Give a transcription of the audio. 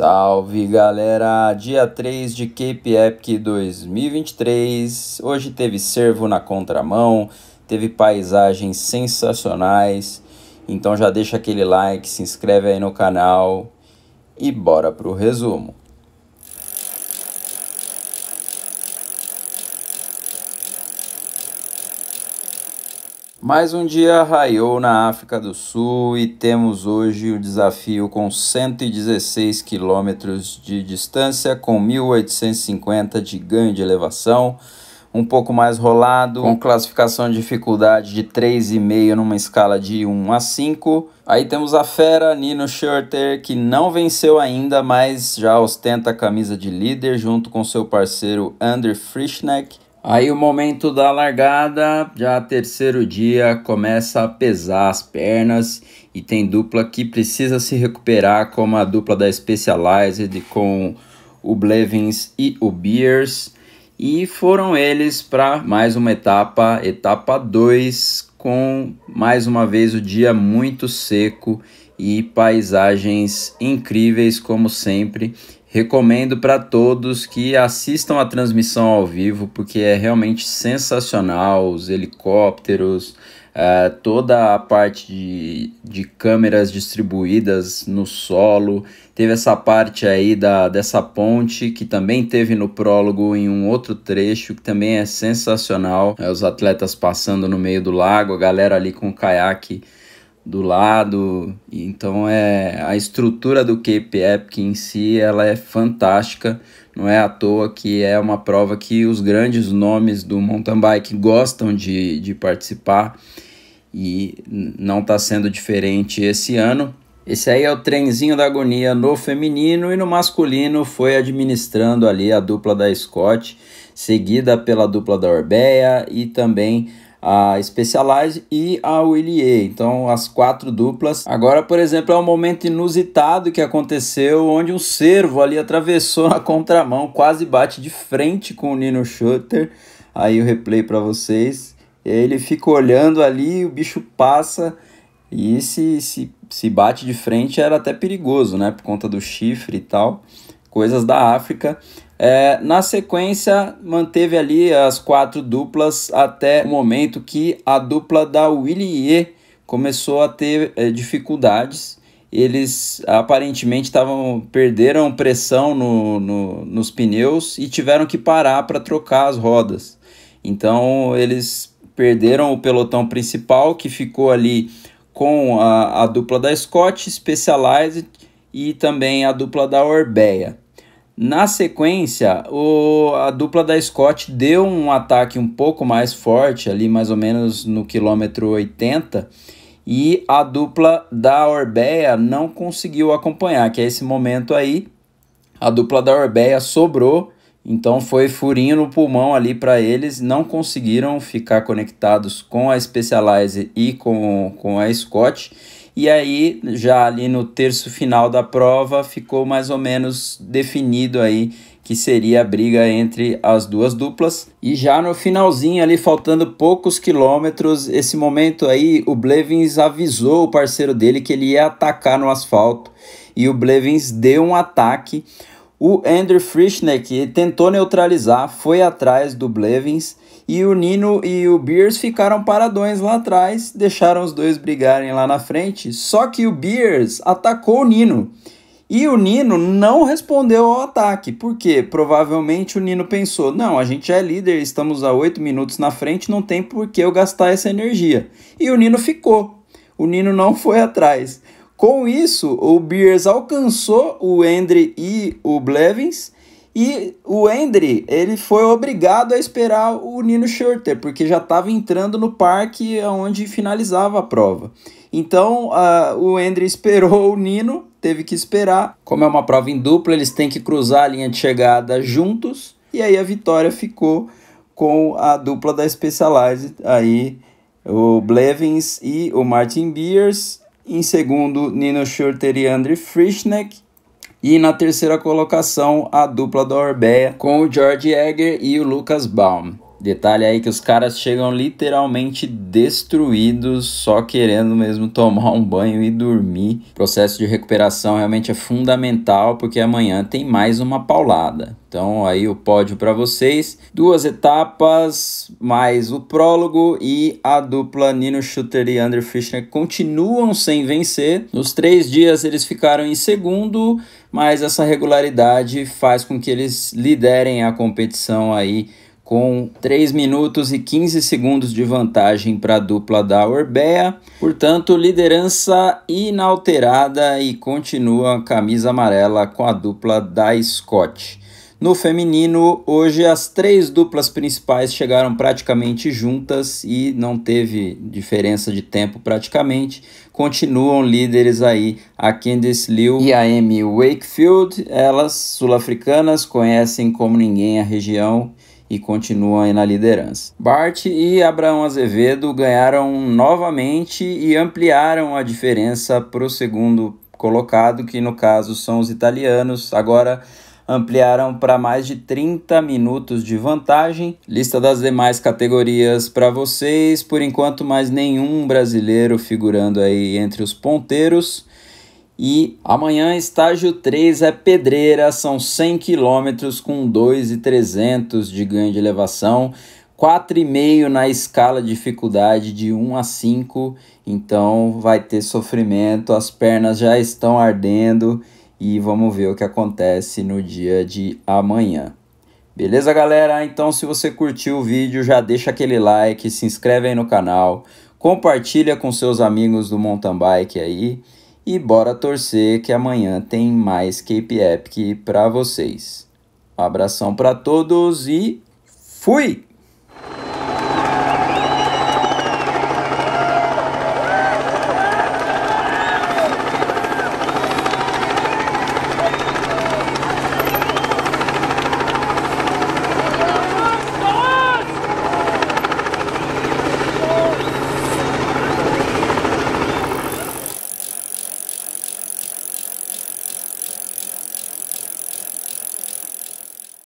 Salve galera! Dia 3 de Cape Epic 2023. Hoje teve servo na contramão, teve paisagens sensacionais. Então já deixa aquele like, se inscreve aí no canal e bora pro resumo. Mais um dia raiou na África do Sul e temos hoje o desafio com 116 quilômetros de distância, com 1850 de ganho de elevação, um pouco mais rolado, com classificação de dificuldade de 3,5 numa escala de 1 a 5. Aí temos a fera Nino Schurter, que não venceu ainda, mas já ostenta a camisa de líder junto com seu parceiro Andrew Frischneck Aí o momento da largada, já terceiro dia, começa a pesar as pernas e tem dupla que precisa se recuperar, como a dupla da Specialized com o Blevins e o Beers. E foram eles para mais uma etapa, etapa 2, com mais uma vez o dia muito seco e paisagens incríveis como sempre. Recomendo para todos que assistam a transmissão ao vivo, porque é realmente sensacional os helicópteros, uh, toda a parte de, de câmeras distribuídas no solo. Teve essa parte aí da, dessa ponte, que também teve no prólogo em um outro trecho, que também é sensacional. Uh, os atletas passando no meio do lago, a galera ali com o caiaque do lado. Então é a estrutura do Cape Epic em si, ela é fantástica. Não é à toa que é uma prova que os grandes nomes do mountain bike gostam de, de participar e não está sendo diferente esse ano. Esse aí é o trenzinho da agonia no feminino e no masculino foi administrando ali a dupla da Scott, seguida pela dupla da Orbeia e também a Specialized e a willie Então, as quatro duplas. Agora, por exemplo, é um momento inusitado que aconteceu onde um cervo ali atravessou na contramão, quase bate de frente com o Nino Schutter. Aí o replay para vocês. Ele fica olhando ali, o bicho passa e se, se, se bate de frente era até perigoso, né? Por conta do chifre e tal, coisas da África. É, na sequência, manteve ali as quatro duplas até o momento que a dupla da Willie começou a ter é, dificuldades. Eles aparentemente tavam, perderam pressão no, no, nos pneus e tiveram que parar para trocar as rodas. Então eles perderam o pelotão principal que ficou ali com a, a dupla da Scott, Specialized e também a dupla da Orbeia. Na sequência, o, a dupla da Scott deu um ataque um pouco mais forte, ali mais ou menos no quilômetro 80, e a dupla da Orbeia não conseguiu acompanhar, que é esse momento aí. A dupla da Orbeia sobrou, então foi furinho no pulmão ali para eles, não conseguiram ficar conectados com a Specialized e com, com a Scott e aí, já ali no terço final da prova, ficou mais ou menos definido aí que seria a briga entre as duas duplas. E já no finalzinho ali, faltando poucos quilômetros, esse momento aí, o Blevins avisou o parceiro dele que ele ia atacar no asfalto. E o Blevins deu um ataque. O Andrew Frischneck tentou neutralizar, foi atrás do Blevins e o Nino e o Beers ficaram paradões lá atrás, deixaram os dois brigarem lá na frente. Só que o Beers atacou o Nino. E o Nino não respondeu ao ataque, porque provavelmente o Nino pensou: não, a gente é líder, estamos a 8 minutos na frente, não tem por que eu gastar essa energia. E o Nino ficou, o Nino não foi atrás. Com isso, o Beers alcançou o Endre e o Blevins e o Andre ele foi obrigado a esperar o Nino Schurter, porque já estava entrando no parque onde finalizava a prova. Então, uh, o Andre esperou o Nino, teve que esperar. Como é uma prova em dupla, eles têm que cruzar a linha de chegada juntos. E aí a vitória ficou com a dupla da Specialized aí, o Blevins e o Martin Beers. Em segundo, Nino Schurter e Andre Frischneck. E na terceira colocação, a dupla da Orbeia com o George Egger e o Lucas Baum. Detalhe aí que os caras chegam literalmente destruídos, só querendo mesmo tomar um banho e dormir. O processo de recuperação realmente é fundamental porque amanhã tem mais uma paulada. Então aí o pódio para vocês, duas etapas, mais o prólogo e a dupla Nino Schutter e Andrew Fischer continuam sem vencer. Nos três dias eles ficaram em segundo, mas essa regularidade faz com que eles liderem a competição aí com 3 minutos e 15 segundos de vantagem para a dupla da Orbea. Portanto, liderança inalterada e continua a camisa amarela com a dupla da Scott. No feminino, hoje as três duplas principais chegaram praticamente juntas e não teve diferença de tempo praticamente. Continuam líderes aí a Candice Liu e a Amy Wakefield. Elas, sul-africanas, conhecem como ninguém a região e continua na liderança. Bart e Abraão Azevedo ganharam novamente e ampliaram a diferença para o segundo colocado, que no caso são os italianos. Agora ampliaram para mais de 30 minutos de vantagem. Lista das demais categorias para vocês. Por enquanto, mais nenhum brasileiro figurando aí entre os ponteiros. E amanhã, estágio 3 é pedreira, são 100 quilômetros com 2,300 de ganho de elevação, 4,5 na escala de dificuldade de 1 a 5, então vai ter sofrimento, as pernas já estão ardendo e vamos ver o que acontece no dia de amanhã. Beleza, galera? Então, se você curtiu o vídeo, já deixa aquele like, se inscreve aí no canal, compartilha com seus amigos do mountain bike aí. E bora torcer que amanhã tem mais Cape Epic para vocês. Um abração para todos e fui!